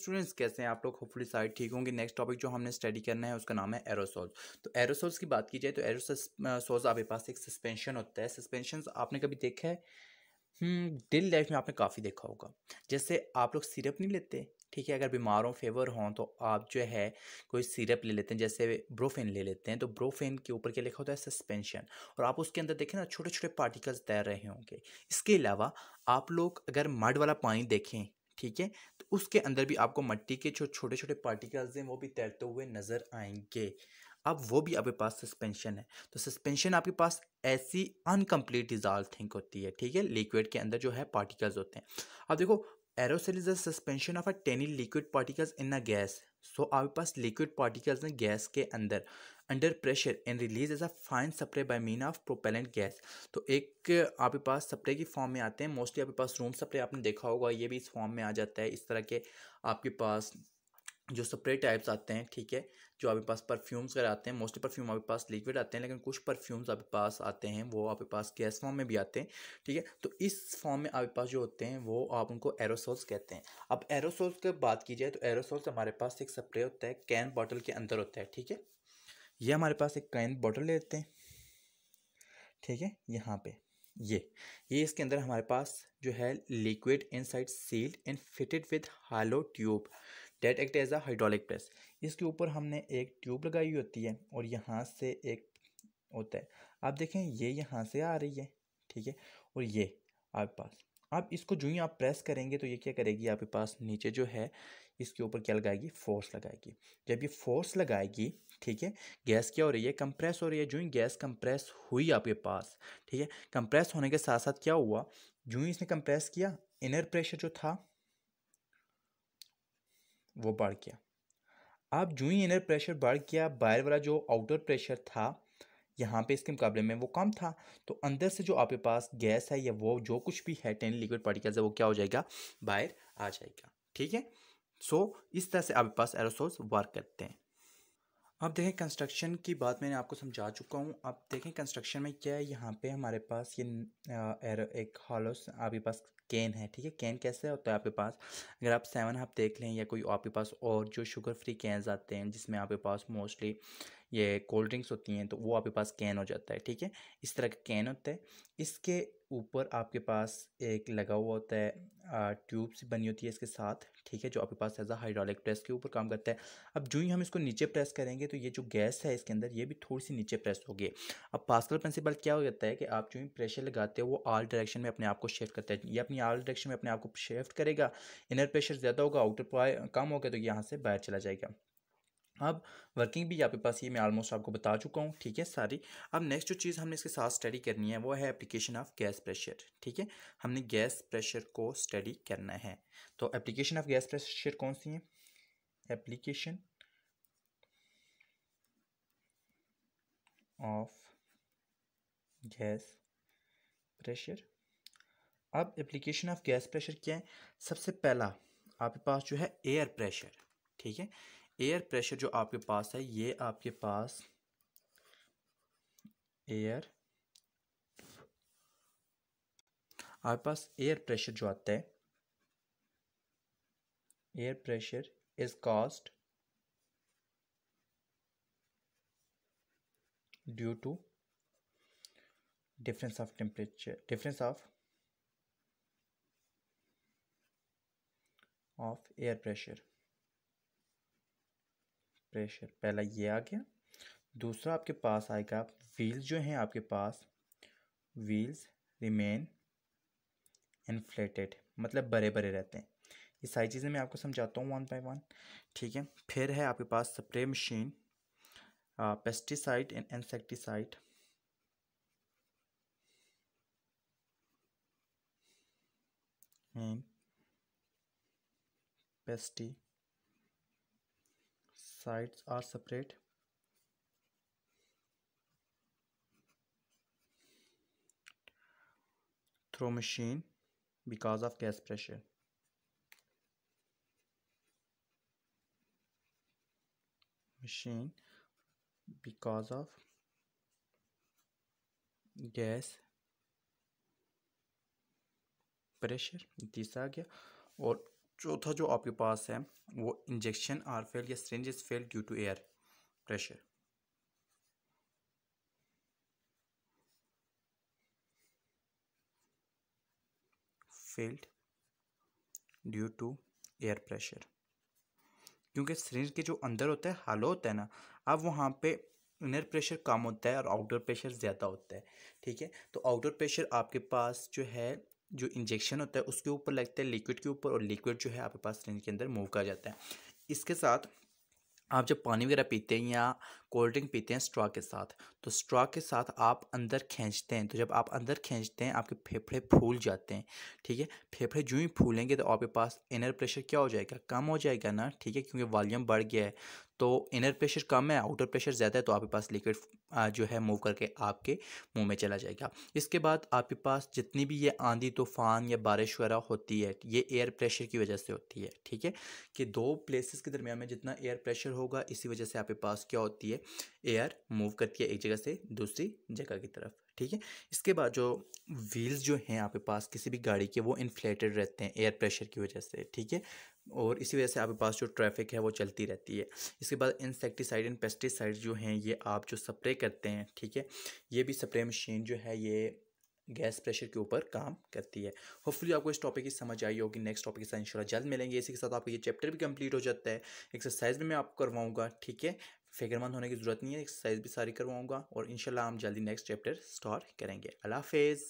Students कैसे हैं आप लोग होपफुली साइड ठीक होंगे नेक्स्ट टॉपिक जो हमने स्टडी करना है उसका नाम है एरोसोल्स तो एरोसोल्स की बात की जाए तो एरोसोल्स आपके पास एक सस्पेंशन होता है सस्पेंशन आपने कभी देखा है डेली हम्म, लाइफ में आपने काफ़ी देखा होगा जैसे आप लोग सिरप नहीं लेते ठीक है अगर बीमार हों फेवर हों तो आप जो है कोई सिरप ले लेते हैं जैसे ब्रोफेन ले लेते हैं तो ब्रोफेन के ऊपर क्या लिखा होता है सस्पेंशन और आप उसके अंदर देखें ना छोटे छोटे पार्टिकल्स तैर रहे होंगे इसके अलावा आप लोग अगर मड वाला पानी देखें ठीक है तो उसके अंदर भी आपको मट्टी के जो छोटे छोटे पार्टिकल्स हैं वो भी तैरते हुए नज़र आएंगे अब वो भी आपके पास सस्पेंशन है तो सस्पेंशन आपके पास ऐसी अनकम्प्लीट डिजॉल्व थिंक होती है ठीक है लिक्विड के अंदर जो है पार्टिकल्स होते हैं अब देखो aerosol is the suspension of a tiny liquid particles in a gas so आपके पास लिक्विड पार्टिकल्स हैं गैस के अंदर under pressure and release as a fine spray by mean of propellant gas तो एक आपके पास स्प्रे की फॉर्म में आते हैं मोस्टली आपके पास रूम स्प्रे आपने देखा होगा ये भी इस फॉर्म में आ जाता है इस तरह के आपके पास जो स्प्रे टाइप्स आते हैं ठीक है जो आपके पास परफ्यूम्स वगैरह आते हैं मोस्टली परफ्यूम आपके पास लिक्विड आते हैं लेकिन कुछ परफ्यूम्स आपके पास आते हैं वो आपके पास गैस फॉर्म में भी आते हैं ठीक है तो इस फॉर्म में आपके पास जो होते हैं वो आप उनको एरोसोल्स कहते हैं अब एरोसोल्स की बात की जाए तो एरोसोल्स हमारे पास एक स्प्रे होता है कैन बॉटल के अंदर होता है ठीक है ये हमारे पास एक कैन बॉटल ले लेते हैं ठीक है यहाँ पे ये ये इसके अंदर हमारे पास जो है liquid inside sealed and fitted with hollow tube that act as a hydraulic press इसके ऊपर हमने एक ट्यूब लगाई होती है और यहाँ से एक होता है आप देखें ये यहाँ से आ रही है ठीक है और ये आपके पास अब इसको जो ही आप प्रेस करेंगे तो ये क्या करेगी आपके पास नीचे जो है इसके ऊपर क्या लगाएगी फोर्स लगाएगी जब ये फोर्स लगाएगी ठीक है गैस क्या हो रही है कंप्रेस हो रही है जो ही गैस कंप्रेस हुई आपके पास ठीक है कंप्रेस होने के साथ साथ क्या हुआ जो ही इसने कंप्रेस किया इनर प्रेशर जो था वो बढ़ गया अब जो ही इनर प्रेशर बढ़ गया बाहर वाला जो आउटर प्रेशर था यहाँ पे इसके मुकाबले में वो कम था तो अंदर से जो आपके पास गैस है या वो जो कुछ भी है टेन लिक्विड पार्टिकल्स है वो क्या हो जाएगा बाहर आ जाएगा ठीक है सो इस तरह से आपके पास एरोसोल्स वर्क करते हैं अब देखें कंस्ट्रक्शन की बात मैंने आपको समझा चुका हूँ अब देखें कंस्ट्रक्शन में क्या है यहाँ पे हमारे पास ये एरो एक हॉलोस आपके पास कैन है ठीक है कैन कैसे होता है आपके पास अगर आप सेवन हाफ देख लें या कोई आपके पास और जो शुगर फ्री कैंस आते हैं जिसमें आपके पास मोस्टली ये कोल्ड ड्रिंक्स होती हैं तो वो आपके पास कैन हो जाता है ठीक है इस तरह का कैन होता है इसके ऊपर आपके पास एक लगा हुआ होता है ट्यूब बनी होती है इसके साथ ठीक है जो आपके पास एज अ हाइड्रोलिक प्रेस के ऊपर काम करता है अब जो ही हम इसको नीचे प्रेस करेंगे तो ये जो गैस है इसके अंदर ये भी थोड़ी सी नीचे प्रेस होगी अब पास्कल प्रिंसिपल क्या हो जाता है कि आप जो ही प्रेशर लगाते हैं वो आल डायरेक्शन में अपने आप को शिफ्ट करता है ये अपनी आल डायरेक्शन में अपने आप को शिफ्ट करेगा इनर प्रेशर ज़्यादा होगा आउटर कम होगा तो यहाँ से बाहर चला जाएगा अब वर्किंग भी आपके पास ये मैं ऑलमोस्ट आपको बता चुका हूँ ठीक है सारी अब नेक्स्ट जो चीज़ हमने इसके साथ स्टडी करनी है वो है एप्लीकेशन ऑफ गैस प्रेशर ठीक है हमने गैस प्रेशर को स्टडी करना है तो एप्लीकेशन ऑफ गैस प्रेशर कौन सी है एप्लीकेशन ऑफ गैस प्रेशर अब एप्लीकेशन ऑफ गैस प्रेशर क्या है सबसे पहला आपके पास जो है एयर प्रेशर ठीक है एयर प्रेशर जो आपके पास है ये आपके पास एयर आपके पास एयर प्रेशर जो आता है air pressure is caused due to difference of temperature difference of of air pressure pressure पहला ये आ गया दूसरा आपके पास आएगा व्हील्स जो हैं आपके पास व्हील्स रिमेन इन्फ्लेटेड मतलब बड़े बड़े रहते हैं ये सारी चीज़ें मैं आपको समझाता हूँ वन बाई वन ठीक है फिर है आपके पास spray machine pesticide and insecticide and sides are separate through machine because of gas pressure. Machine because of gas pressure this आ गया चौथा जो आपके पास है वो इंजेक्शन आर फेल या strange is fail due to air pressure failed due to air pressure क्योंकि सिरिंज के जो अंदर होता है हालो होता है ना अब वहाँ पे इनर प्रेशर कम होता है और आउटर प्रेशर ज़्यादा होता है ठीक है तो आउटर प्रेशर आपके पास जो है जो इंजेक्शन होता है उसके ऊपर लगता है लिक्विड के ऊपर और लिक्विड जो है आपके पास सिरिंज के अंदर मूव कर जाता है इसके साथ आप जब पानी वगैरह पीते हैं या कोल्ड ड्रिंक पीते हैं स्ट्रॉ के साथ तो स्ट्रॉ के साथ आप अंदर खींचते हैं तो जब आप अंदर खींचते हैं आपके फेफड़े फूल जाते हैं ठीक है फेफड़े जो ही फूलेंगे तो आपके पास इनर प्रेशर क्या हो जाएगा कम हो जाएगा ना ठीक है क्योंकि वॉल्यूम बढ़ गया है तो इनर प्रेशर कम है आउटर प्रेशर ज़्यादा है तो आपके पास लिक्विड जो है मूव करके आपके मुंह में चला जाएगा इसके बाद आपके पास जितनी भी ये आंधी तूफान या बारिश वगैरह होती है ये एयर प्रेशर की वजह से होती है ठीक है कि दो प्लेसेस के दरमियान में जितना एयर प्रेशर होगा इसी वजह से आपके पास क्या होती है एयर मूव करती है एक जगह से दूसरी जगह की तरफ ठीक है इसके बाद जो व्हील्स जो हैं आपके पास किसी भी गाड़ी के वो इन्फ्लेटेड रहते हैं एयर प्रेशर की वजह से ठीक है और इसी वजह से आपके पास जो ट्रैफिक है वो चलती रहती है इसके बाद इंसेक्टिसाइड एंड पेस्टिसाइड जो हैं ये आप जो स्प्रे करते हैं ठीक है ये भी स्प्रे मशीन जो है ये गैस प्रेशर के ऊपर काम करती है होपफुली आपको इस टॉपिक की समझ आई होगी नेक्स्ट टॉपिक के साथ इंशाल्लाह जल्द मिलेंगे इसी के साथ आपका ये चैप्टर भी कंप्लीट हो जाता है एक्सरसाइज भी मैं आपको करवाऊंगा ठीक है फिक्रमंद होने की ज़रूरत नहीं है एक्सरसाइज भी सारी करवाऊंगा और इंशाल्लाह हम जल्दी नेक्स्ट चैप्टर स्टार्ट करेंगे अल्लाह हाफिज़